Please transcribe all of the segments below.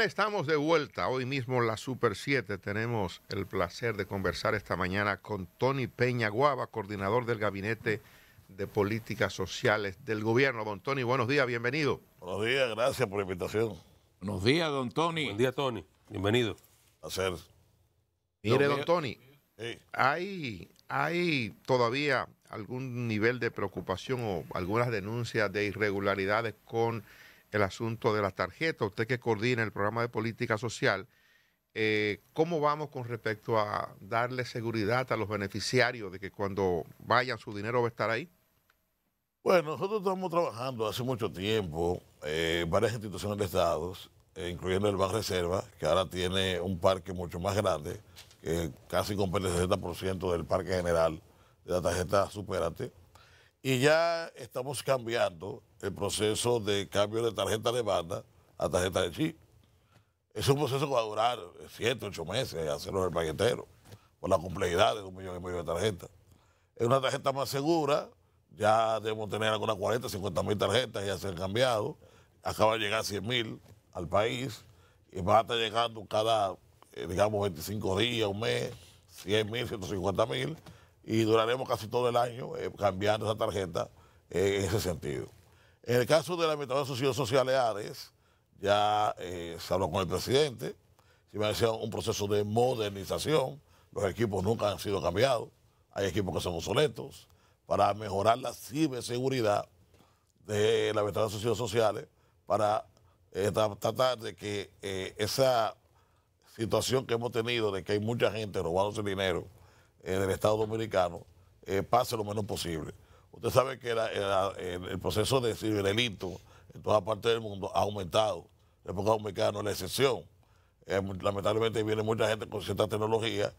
estamos de vuelta. Hoy mismo en la Super 7 tenemos el placer de conversar esta mañana con Tony Peña Guava, coordinador del Gabinete de Políticas Sociales del Gobierno. Don Tony, buenos días, bienvenido. Buenos días, gracias por la invitación. Buenos días, don Tony. Buen día, Tony. Bienvenido. hacer Mire, don Tony, hay, hay todavía algún nivel de preocupación o algunas denuncias de irregularidades con el asunto de las tarjetas, usted que coordina el programa de política social, eh, ¿cómo vamos con respecto a darle seguridad a los beneficiarios de que cuando vayan su dinero va a estar ahí? Bueno, nosotros estamos trabajando hace mucho tiempo en eh, varias instituciones de estados, eh, incluyendo el Banco Reserva, que ahora tiene un parque mucho más grande, que casi compete el 60% del parque general de la tarjeta Superate. Y ya estamos cambiando el proceso de cambio de tarjeta de banda a tarjeta de chip. Es un proceso que va a durar 7, eh, 8 meses hacerlo en el paquetero, por la complejidad de un millón y medio de tarjetas. Es una tarjeta más segura, ya debemos tener algunas 40, 50 mil tarjetas ya se han cambiado. Acaba de llegar 100 mil al país y va a estar llegando cada, eh, digamos, 25 días, un mes, 100 mil, 150 mil y duraremos casi todo el año eh, cambiando esa tarjeta eh, en ese sentido. En el caso de la Administración de Sociedades Sociales Ares, ya eh, se habló con el presidente, se me a un proceso de modernización, los equipos nunca han sido cambiados, hay equipos que son obsoletos, para mejorar la ciberseguridad de la Administración de Sociedades Sociales, para tratar de que esa situación que hemos tenido de que hay mucha gente robándose dinero, ...en eh, el Estado Dominicano eh, pase lo menos posible. Usted sabe que el, proceso de ciberdelito en toda parte del mundo ha aumentado. ...el Estado Dominicano es la excepción. Eh, lamentablemente viene mucha gente con cierta tecnología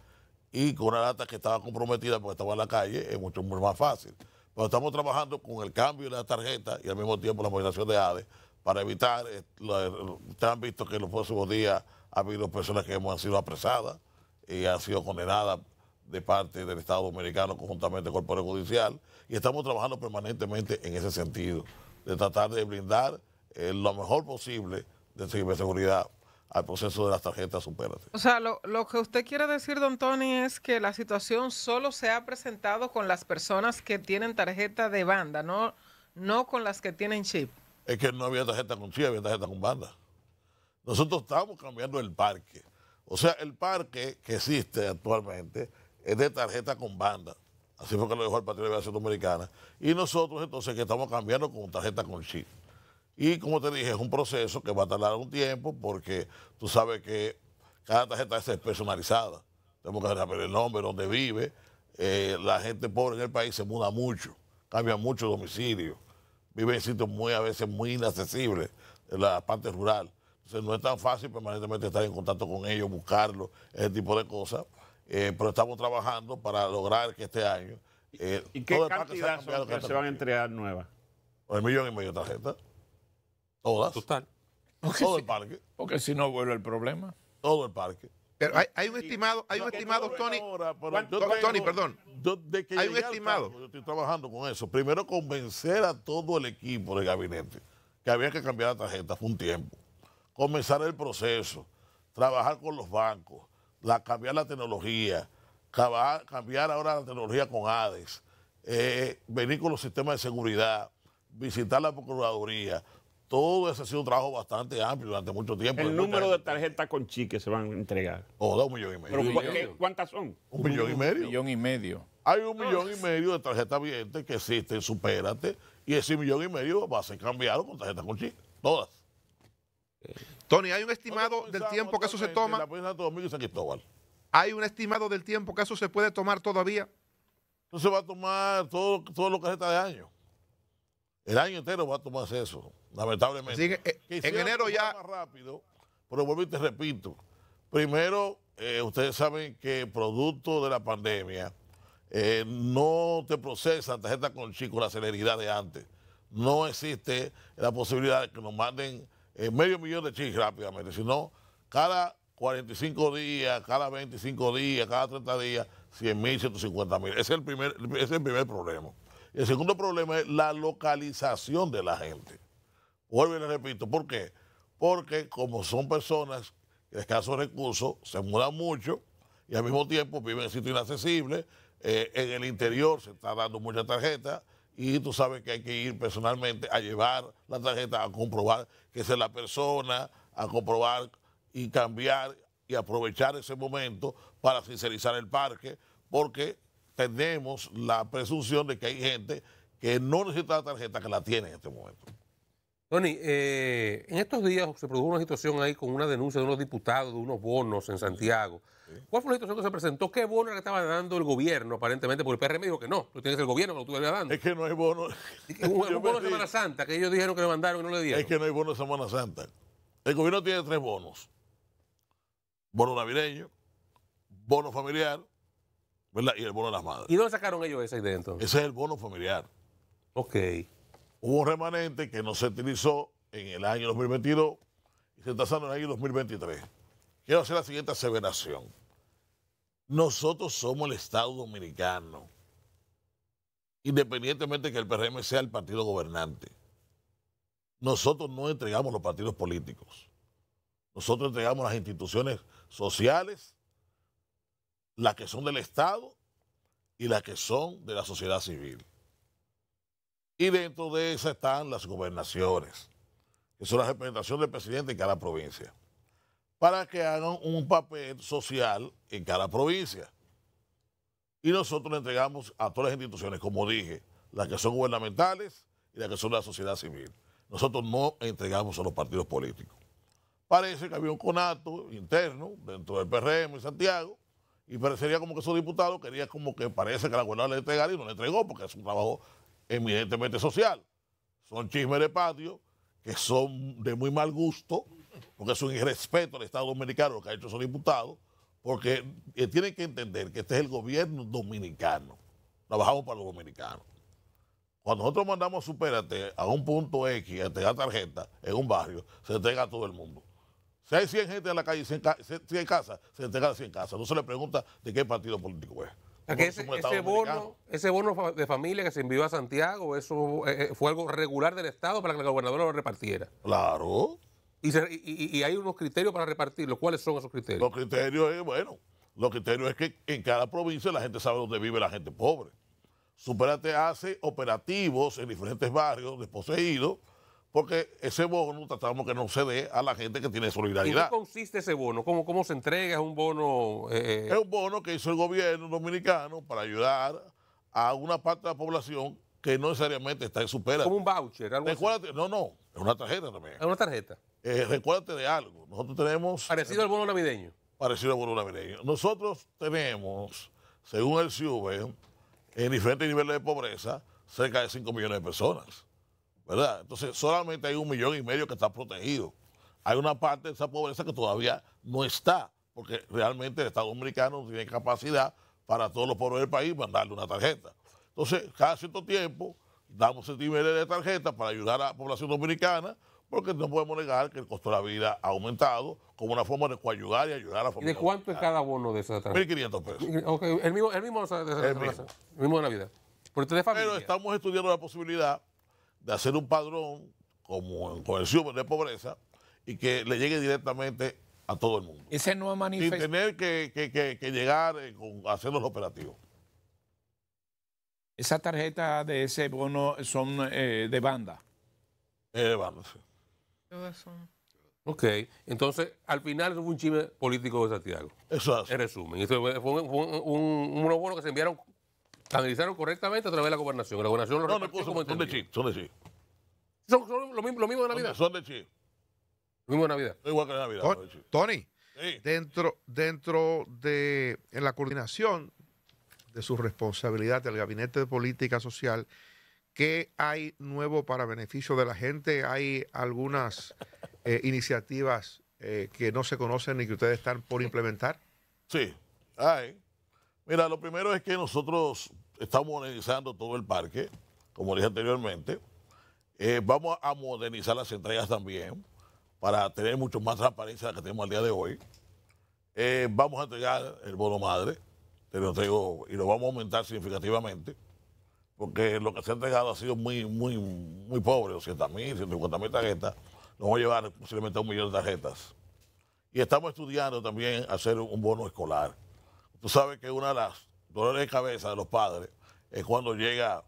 y con una data que estaba comprometida porque estaba en la calle, es mucho más fácil. Pero estamos trabajando con el cambio de la tarjeta y al mismo tiempo la movilización de ADE para evitar, ustedes han visto que en los próximos días ha habido personas que hemos, han sido apresadas y han sido condenadas de parte del Estado americano conjuntamente con el Poder Judicial y estamos trabajando permanentemente en ese sentido, de tratar de brindar... Eh, lo mejor posible de ciberseguridad al proceso de las tarjetas superiores. O sea, lo, que usted quiere decir, don Tony, es que la situación solo se ha presentado con las personas que tienen tarjeta de banda, no, no con las que tienen chip. Es que no había tarjeta con chip, había tarjeta con banda. Nosotros estamos cambiando el parque. O sea, el parque que existe actualmente es de tarjeta con banda. Así fue que lo dejó el Partido de la Ciudad Americana... Y nosotros entonces que estamos cambiando con tarjeta con chip. Y como te dije, es un proceso que va a tardar un tiempo porque tú sabes que cada tarjeta es personalizada. Tenemos que saber el nombre, dónde vive. Eh, la gente pobre en el país se muda mucho, cambia mucho domicilio. Vive en sitios muy, a veces muy inaccesibles, en la parte rural. Entonces no es tan fácil permanentemente estar en contacto con ellos, buscarlos, ese tipo de cosas. Eh, pero estamos trabajando para lograr que este año. ¿Y eh, qué cantidad se van a entregar nuevas? Pues el millón y medio de tarjetas. Todas. Total. todo el parque. Porque si no vuelve el problema. Todo el parque. Pero hay, un estimado, hay un estimado, Tony. Tony, perdón. hay un estimado. yo estoy trabajando con eso. Primero convencer a todo el equipo del gabinete que había que cambiar la tarjeta, fue un tiempo. Comenzar el proceso, trabajar con los bancos, cambiar la tecnología, cambiar ahora la tecnología con ADES, eh, venir con los sistemas de seguridad, visitar la Procuraduría. Todo eso ha sido un trabajo bastante amplio durante mucho tiempo. El número de tarjetas con chi que se van a entregar. O oh, dos un millón y medio. ¿Cuántas son? Un, millón, y medio. Hay un millón y medio de tarjetas vigentes que existen, supérate, y ese millón y medio va a ser cambiado con tarjetas con chi. Todas. Eh, Tony, ¿hay un estimado del tiempo que eso se toma? ¿Hay un estimado del tiempo que eso se puede tomar todavía? Eso se va a tomar todo, todo lo que está de año. El año entero va a tomarse eso, lamentablemente. Eh, en enero ya... rápido, pero vuelvo y te repito. Primero, eh, ustedes saben que producto de la pandemia eh, no te procesan tarjeta con chico la celeridad de antes. No existe la posibilidad de que nos manden eh, medio millón de chis rápidamente, sino cada 45 días, cada 25 días, cada 30 días, 100 mil, 150 mil. Ese es el primer, ese es el primer problema. El segundo problema es la localización de la gente. Vuelvo y le repito, ¿por qué? Porque como son personas de escasos recursos, se mudan mucho y al mismo tiempo viven en sitios inaccesibles, eh, en el interior se está dando mucha tarjeta, y tú sabes que hay que ir personalmente a llevar la tarjeta, a comprobar que es la persona, a comprobar y cambiar y aprovechar ese momento para sincerizar el parque, porque tenemos la presunción de que hay gente que no necesita la tarjeta que la tiene en este momento. Tony, eh, en estos días se produjo una situación ahí con una denuncia de unos diputados de unos bonos en Santiago. ¿Cuál fue la situación que se presentó? ¿Qué bono le estaba dando el gobierno, aparentemente? Porque el PRM dijo que no, lo tienes el gobierno que lo estuviera dando. Es que no hay bono. Un, bono de Semana Santa que ellos dijeron que le mandaron y no le dieron. Es que no hay bono de Semana Santa. El gobierno tiene tres bonos. Bono navideño, bono familiar, ¿verdad? Y el bono de las madres. ¿Y dónde sacaron ellos ese idea entonces? Ese es el bono familiar. Ok. Hubo un remanente que no se utilizó en el año 2022 y se está usando en el año 2023. Quiero hacer la siguiente aseveración. Nosotros somos el Estado Dominicano, independientemente de que el PRM sea el partido gobernante. Nosotros no entregamos los partidos políticos. Nosotros entregamos las instituciones sociales, las que son del Estado y las que son de la sociedad civil. Y dentro de esa están las gobernaciones, que son la representación del presidente en cada provincia, para que hagan un papel social en cada provincia. Y nosotros le entregamos a todas las instituciones, como dije, las que son gubernamentales y las que son la sociedad civil. Nosotros no entregamos a los partidos políticos. Parece que había un conato interno dentro del PRM en Santiago y parecería como que esos diputados querían como que parece que la gobernadora le entregara y no le entregó porque es un trabajo eminentemente social. Son chismes de patio que son de muy mal gusto, porque es un irrespeto al Estado Dominicano lo que ha hecho su diputado porque eh, tienen que entender que este es el gobierno dominicano. Trabajamos para los dominicanos. Cuando nosotros mandamos supérate a un punto X, a entregar tarjeta en un barrio, se entrega a todo el mundo. Si hay 100 gente en la calle, 100, 100 casas, se entrega a 100 casas. No se le pregunta de qué partido político es ese, bono, de familia que se envió a Santiago, eso eh, eh, fue algo regular del Estado para que el gobernador lo repartiera. Claro. Y, hay unos criterios para repartirlo. ¿Cuáles son esos criterios? Los criterios es, bueno, los criterios es que en cada provincia la gente sabe dónde vive la gente pobre. Superate hace operativos en diferentes barrios desposeídos porque ese bono tratamos que no se dé a la gente que tiene solidaridad. ¿En qué consiste ese bono? ¿Cómo, cómo se entrega? ¿Es un bono...? Eh, eh? Es un bono que hizo el gobierno dominicano para ayudar a una parte de la población que no necesariamente está en supera. Como un voucher, algo No, no, es una tarjeta también. Es una tarjeta. Eh, recuérdate de algo. Nosotros tenemos... Parecido al bono navideño. Parecido al bono navideño. Nosotros tenemos, según el CIUBE, en diferentes niveles de pobreza, cerca de 5 millones de personas. ¿verdad? Entonces, solamente hay un millón y medio que está protegido. Hay una parte de esa pobreza que todavía no está, porque realmente el Estado Dominicano tiene capacidad para todos los pobres del país mandarle una tarjeta. Entonces, cada cierto tiempo damos el nivel de tarjeta para ayudar a la población dominicana, porque no podemos negar que el costo de la vida ha aumentado como una forma de coayudar y ayudar a la familia. ¿Y de cuánto es cada bono de esa tarjeta? 1.500 pesos. El mismo, de, Navidad. Pero estamos estudiando la posibilidad de hacer un padrón como en coerción de pobreza y que le llegue directamente a todo el mundo. Ese no es Sin tener que, llegar eh, con, a hacer los operativos. Esas tarjetas de ese bono son eh, de banda. de banda, sí. Ok, entonces al final fue un chisme político de Santiago. Eso es. En resumen, fue, un, un, bonos que se enviaron canalizaron correctamente a través de la gobernación. La gobernación no, me puso, son de sí, son de sí. Son, lo, mismo, de Navidad. Son de sí. Lo mismo de Navidad. igual que de Navidad. Tony, dentro, dentro de en la coordinación de su responsabilidad del Gabinete de Política Social, ¿qué hay nuevo para beneficio de la gente? ¿Hay algunas eh, iniciativas eh, que no se conocen ni que ustedes están por implementar? Sí, hay. Mira, lo primero es que nosotros estamos modernizando todo el parque, como dije anteriormente. Eh, vamos a modernizar las entregas también para tener mucho más transparencia de la que tenemos al día de hoy. Eh, vamos a entregar el bono madre, te lo entrego y lo vamos a aumentar significativamente, porque lo que se ha entregado ha sido muy, muy, muy pobre, 100.000, mil, 150 tarjetas. Nos vamos a llevar posiblemente a un millón de tarjetas. Y estamos estudiando también hacer un bono escolar. Tú sabes que una de las dolores de cabeza de los padres es cuando llega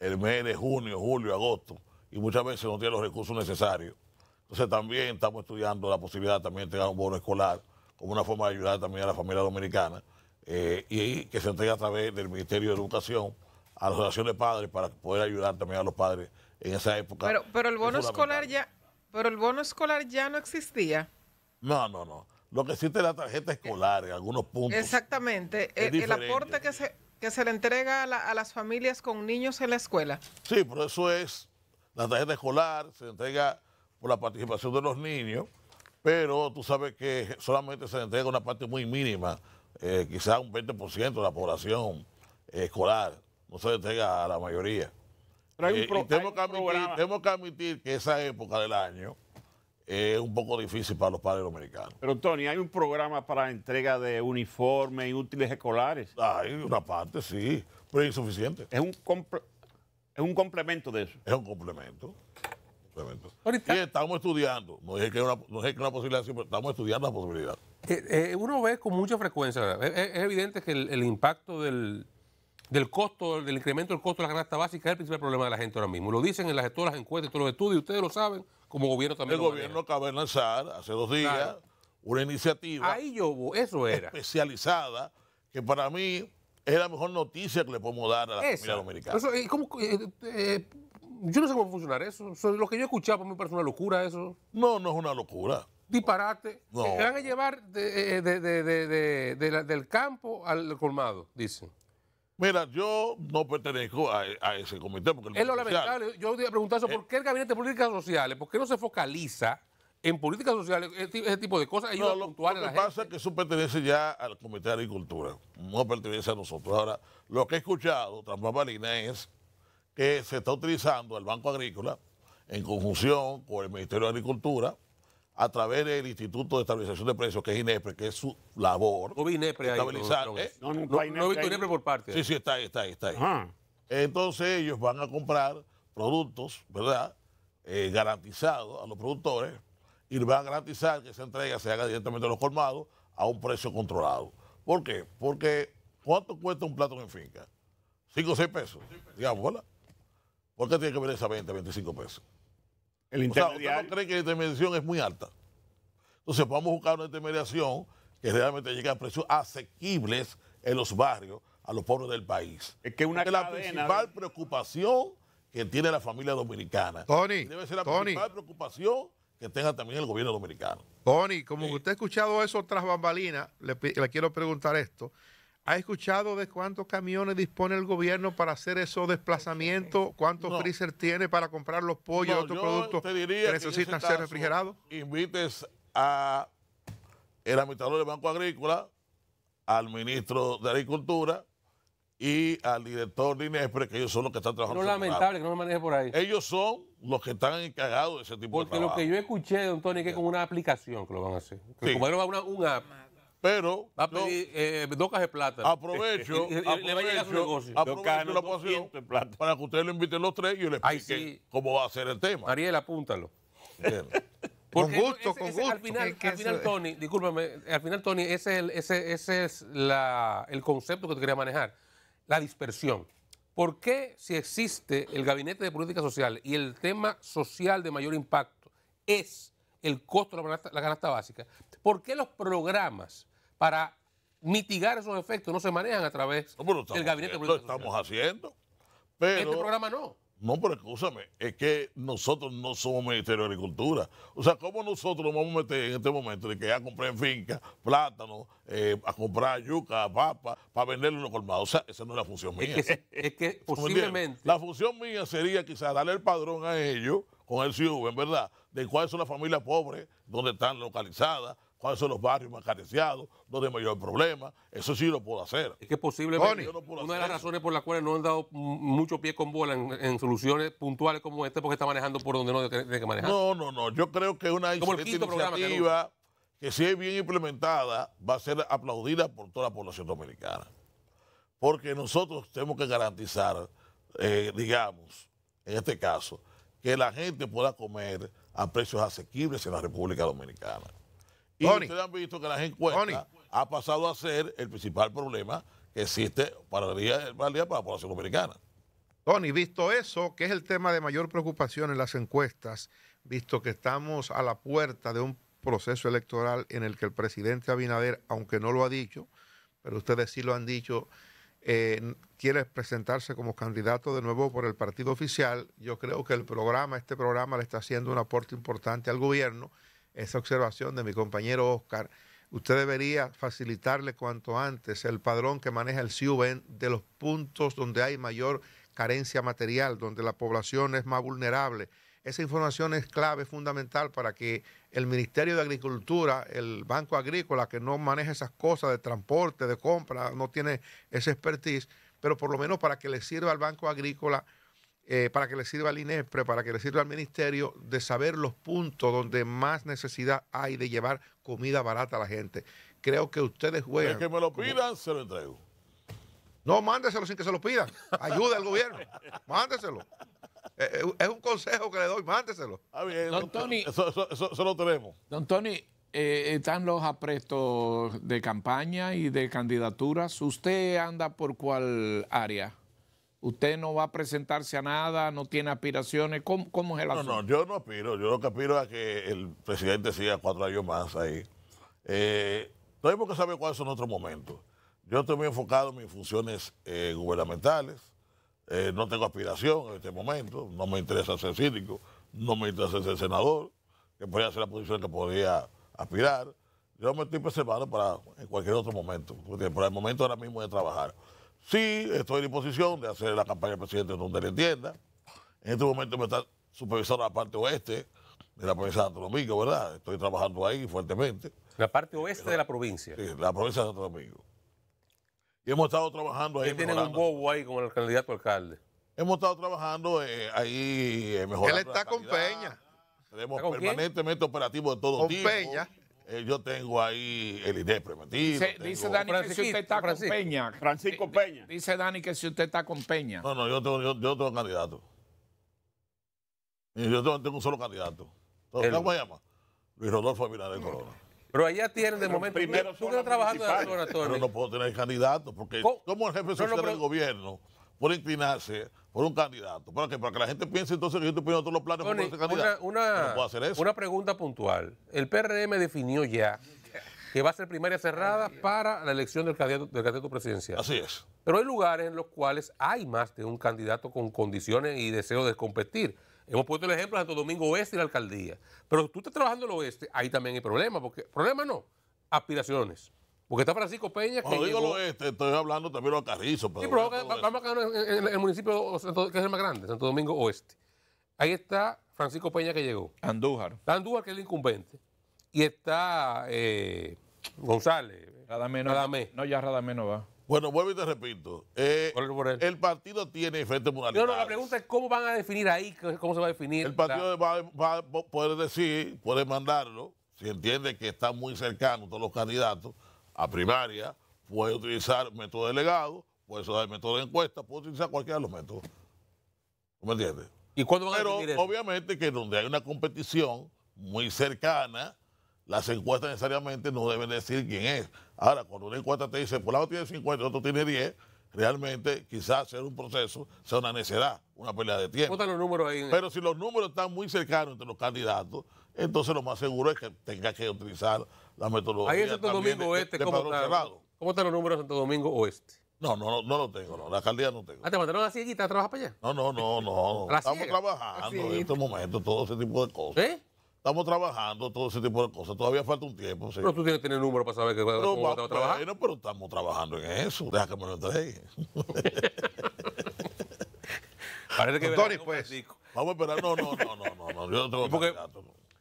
el mes de junio, julio, agosto, y muchas veces no tiene los recursos necesarios. Entonces también estamos estudiando la posibilidad también de tener un bono escolar como una forma de ayudar también a la familia dominicana eh, y que se entregue a través del Ministerio de Educación a la relación de Padres para poder ayudar también a los padres en esa época. Pero, pero el bono escolar ya, pero el bono escolar ya no existía. No, no, no. Lo que existe es la tarjeta escolar en algunos puntos. Exactamente. Eh, el, aporte que se, que se le entrega a, las familias con niños en la escuela. Sí, por eso es la tarjeta escolar, se entrega por la participación de los niños, pero tú sabes que solamente se entrega una parte muy mínima, eh, quizás un 20% de la población escolar, no se entrega a la mayoría. Pero hay un eh, y que admitir que esa época del año es un poco difícil para los padres americanos. Pero, Tony, ¿hay un programa para entrega de uniformes y útiles escolares? Hay una parte, sí, pero es insuficiente. Es un, es un complemento de eso. Es un complemento. complemento. Y estamos estudiando, no es que es una, no dije que una posibilidad, pero estamos estudiando la posibilidad. Eh, eh, uno ve con mucha frecuencia, es, evidente que el, impacto del, costo, del incremento del costo de la canasta básica es el principal problema de la gente ahora mismo. Lo dicen en las, todas las encuestas, todos los estudios, ustedes lo saben, como gobierno también. El gobierno acaba de lanzar hace dos días una iniciativa. Ahí yo, eso era. Especializada, que para mí es la mejor noticia que le podemos dar a la comunidad americana. Eh, eh, yo no sé cómo funcionar eso. lo que yo he escuchado para mí parece una locura eso. No, no es una locura. Disparate. te eh, van a llevar del campo al colmado, dicen. Mira, yo no pertenezco a, ese comité. es lo lamentable. yo voy a preguntar eso. ¿Por eh qué el Gabinete de Políticas Sociales, por qué no se focaliza en políticas sociales, ese tipo de cosas? lo, que pasa es que eso pertenece ya al Comité de Agricultura. No pertenece a nosotros. Ahora, lo que he escuchado, Transmarina, es que se está utilizando el Banco Agrícola en conjunción con el Ministerio de Agricultura a través del Instituto de Estabilización de Precios, que es INEPRE, que es su labor. No vi INEPRE ahí. ¿eh? no, INEPRE por parte. Sí, sí, está ahí, está ahí, está ahí. Entonces ellos van a comprar productos, ¿verdad? Eh, garantizados a los productores y van a garantizar que esa entrega se haga directamente a los colmados a un precio controlado. ¿Por qué? Porque ¿cuánto cuesta un plato en finca? ¿Cinco o seis pesos? Digamos, ¿verdad? ¿Por qué tiene que venir esa 20, 25 pesos? El no cree que la intermediación es muy alta? Entonces vamos a buscar una intermediación que realmente llegue a precios asequibles en los barrios a los pueblos del país. Es que una es la principal preocupación que tiene la familia dominicana. Tony, debe ser la principal preocupación que tenga también el gobierno dominicano. Tony, como usted ha escuchado eso tras bambalina, le quiero preguntar esto. ¿Ha escuchado de cuántos camiones dispone el gobierno para hacer esos desplazamientos? ¿Cuántos freezer tiene para comprar los pollos y otros productos que necesitan ser refrigerados? Invites a el administrador del Banco Agrícola, al ministro de Agricultura y al director de INESPRE, que ellos son los que están trabajando. No es lamentable que no me maneje por ahí. Ellos son los que están encargados de ese tipo de trabajo. Porque lo que yo escuché, don Tony, que es con una aplicación que lo van a hacer. Como era una, una pero. Va a pedir eh, dos cajas de plata. Aprovecho. le va a llegar su negocio. Aprovecho la para que ustedes lo inviten los tres y yo les explique cómo va a ser el tema. Ariel, apúntalo. con gusto, con gusto. Al final, Tony, discúlpame, al final, Tony, ese, es el, ese, es la, el concepto que te quería manejar, la dispersión. ¿Por qué si existe el Gabinete de Política Social y el tema social de mayor impacto es el costo de la la canasta básica? ¿Por qué los programas para mitigar esos efectos no se manejan a través del gabinete Lo estamos haciendo. Pero, este programa no. No, pero escúchame, es que nosotros no somos Ministerio de Agricultura. O sea, ¿cómo nosotros nos vamos a meter en este momento de que ya compré finca plátano, eh, a comprar yuca, papa, para venderlo en los colmados? O sea, esa no es la función mía. Es que, posiblemente. La función mía sería quizás darle el padrón a ellos con el CIUB, en verdad, de cuáles son las familias pobres, dónde están localizadas, cuáles son los barrios más careciados, donde hay mayor problema. Eso sí lo puedo hacer. Es que posiblemente posible. una de las razones por las cuales no han dado mucho pie con bola en, soluciones puntuales como este porque está manejando por donde no tiene que manejar. No, no, no. Yo creo que una iniciativa que, si es bien implementada va a ser aplaudida por toda la población dominicana. Porque nosotros tenemos que garantizar, eh, digamos, en este caso, que la gente pueda comer a precios asequibles en la República Dominicana. Tony. ustedes han visto que las encuestas ha pasado a ser el principal problema que existe para la, para la población americana. Tony, visto eso, que es el tema de mayor preocupación en las encuestas, visto que estamos a la puerta de un proceso electoral en el que el presidente Abinader, aunque no lo ha dicho, pero ustedes sí lo han dicho, eh, quiere presentarse como candidato de nuevo por el partido oficial. Yo creo que el programa, este programa le está haciendo un aporte importante al gobierno esa observación de mi compañero Oscar, usted debería facilitarle cuanto antes el padrón que maneja el CIUBEN de los puntos donde hay mayor carencia material, donde la población es más vulnerable. Esa información es clave, fundamental para que el Ministerio de Agricultura, el Banco Agrícola, que no maneja esas cosas de transporte, de compra, no tiene ese expertise, pero por lo menos para que le sirva al Banco Agrícola eh, para que le sirva al INESPRE, para que le sirva al ministerio, de saber los puntos donde más necesidad hay de llevar comida barata a la gente. Creo que ustedes juegan. El que me lo pidan, se lo entrego. No, mándeselo sin que se lo pidan. Ayuda al gobierno. Mándeselo. Eh, eh, es un consejo que le doy, mándeselo. Ah, bien, Eso, lo tenemos. Don Tony, están los aprestos de campaña y de candidaturas. ¿Usted anda por cuál área? usted no va a presentarse a nada, no tiene aspiraciones. ¿Cómo, es el asunto? No, no, yo no aspiro. Yo lo que aspiro es que el presidente siga cuatro años más ahí. Eh, tenemos que saber cuáles son otros momentos. Yo estoy muy enfocado en mis funciones eh, gubernamentales. Eh, no tengo aspiración en este momento. No me interesa ser síndico. No me interesa ser senador, que podría ser la posición que podría aspirar. Yo me estoy preservando para en cualquier otro momento. Porque por el momento ahora mismo a trabajar. Sí, estoy en disposición de hacer la campaña del presidente donde le entienda. En este momento me está supervisando la parte oeste de la provincia de Santo Domingo, ¿verdad? Estoy trabajando ahí fuertemente. La parte oeste de la provincia. Sí, la provincia de Santo Domingo. Y hemos estado trabajando ahí. tienen un bobo ahí con el candidato alcalde? Hemos estado trabajando eh, ahí eh, mejor. Él está con Peña. Tenemos permanentemente operativo de todo con Peña. Eh, yo tengo ahí el ID e metido. Dice, Dani que si usted está con Peña. Francisco Peña. Dice Dani que si usted está con Peña. No, no, yo tengo, yo, yo tengo candidato. Yo tengo, un solo candidato. Entonces, ¿Cómo se llama? Luis Rodolfo Abinader Corona. Pero allá tiene de momento. Primero tú, trabajando en el laboratorio. Pero no puedo tener candidato porque ¿Cómo? como el jefe social del gobierno por inclinarse por un candidato. ¿Para que Para que la gente piense entonces que yo estoy poniendo todos los planes por ese candidato. Una, pregunta puntual. El PRM definió ya que va a ser primaria cerrada para la elección del candidato, del candidato presidencial. Así es. Pero hay lugares en los cuales hay más de un candidato con condiciones y deseo de competir. Hemos puesto el ejemplo de Santo Domingo Oeste y la alcaldía. Pero tú estás trabajando en el oeste, ahí también hay problema porque problema no, aspiraciones. Porque está Francisco Peña. Cuando que digo llegó... el oeste, estoy hablando también de Carrizo. Pero sí, pero vamos a en, en, el municipio que es el más grande, Santo Domingo Oeste. Ahí está Francisco Peña que llegó. Andújar. Andújar, que es el incumbente. Y está eh, González. Radamé no, ya Radamé no va. Bueno, vuelvo y te repito. Eh, el partido tiene efectos modalidades. No, no, la pregunta es cómo van a definir ahí, cómo se va a definir. El partido puede va, a poder decir, puede mandarlo, si entiende que están muy cercanos todos los candidatos, a primaria, puede utilizar método delegado, puede usar método de encuesta, puede utilizar cualquiera de los métodos. ¿Tú me entiendes? ¿Y Pero obviamente que donde hay una competición muy cercana, las encuestas necesariamente no deben decir quién es. Ahora, cuando una encuesta te dice, por lado tiene 50 y otro tiene 10, realmente quizás ser un proceso, sea una necedad, una pelea de tiempo. Los números ahí? Pero si los números están muy cercanos entre los candidatos, entonces lo más seguro es que tenga que utilizar la metodología. Ahí en Santo Domingo Oeste, ¿cómo, están los números de Santo Domingo Oeste? No, no, no, lo tengo, la alcaldía no tengo. Ah, te mandaron a la cieguita a trabajar para allá. No, no, no, no. Estamos trabajando en este momento, todo ese tipo de cosas. ¿Eh? Estamos trabajando todo ese tipo de cosas. Todavía falta un tiempo. Sí. Pero tú tienes que tener número para saber que, cómo va, a trabajar. pero estamos trabajando en eso. Deja que me lo entregue. Parece que pues. Vamos a esperar. No, no, no, no, no. Yo no tengo porque,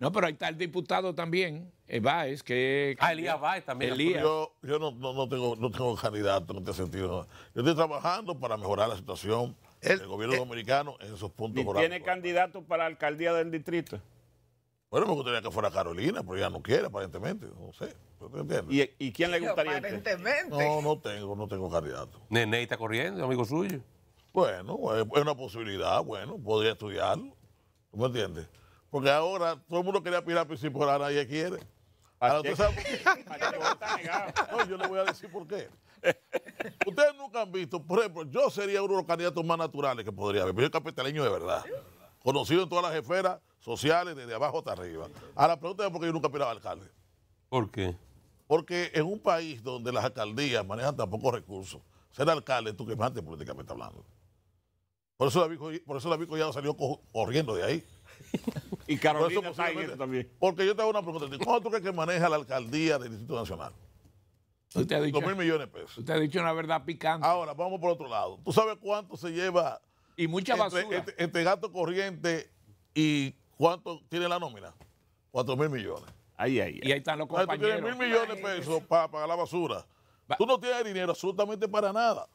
no, pero ahí está el diputado también, Báez, que... Ah, Elías también. Elías. Yo, no, tengo, candidato en este sentido. Yo estoy trabajando para mejorar la situación del gobierno eh, dominicano en esos puntos. ¿Y tiene candidato para la alcaldía del distrito? Bueno, me gustaría que fuera Carolina, pero ella no quiere, aparentemente. No sé. ¿Y, ¿Y, quién le gustaría? Aparentemente. No, no tengo, no tengo candidato. Nene está corriendo, amigo suyo. Bueno, es una posibilidad, bueno, podría estudiarlo. ¿Tú me entiendes? Porque ahora todo el mundo quería pirar a por ahora nadie quiere. no, yo le voy a decir por qué. Ustedes nunca han visto, por ejemplo, yo sería uno de los candidatos más naturales que podría haber, pero yo capitaleño de verdad. Conocido en todas las esferas sociales, desde abajo hasta arriba. Ahora pregunta por qué yo nunca piraba alcalde. ¿Por qué? Porque en un país donde las alcaldías manejan tan pocos recursos, ser alcalde es que más políticamente hablando. Por eso vi, por eso David salió corriendo de ahí y Carolina también. Porque yo te hago una pregunta. ¿Cuánto tú crees que maneja la alcaldía del Distrito Nacional? 2 mil millones de pesos. Usted ha dicho una verdad picante. Ahora, vamos por otro lado. ¿Tú sabes cuánto se lleva? Y mucha basura. Entre, este gasto corriente y cuánto tiene la nómina. 4 mil millones. Ahí, ahí, Y ahí están los compañeros. Tú mil millones de pesos para pagar la basura. Tú no tienes dinero absolutamente para nada.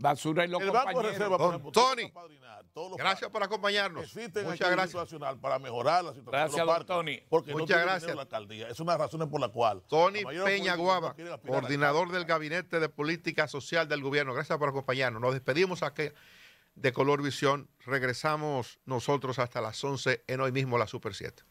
Basura y los el Banco compañeros. Reserva, Tony, gracias por acompañarnos. Existen Muchas gracias. para mejorar la situación gracias, de los Tony. Porque Muchas gracias. La Es una razón razones por la cual. Tony Peña Guava, coordinador del Gabinete de Política Social del Gobierno. Gracias por acompañarnos. Nos despedimos aquí de Color Visión. Regresamos nosotros hasta las 11 en hoy mismo la Super 7.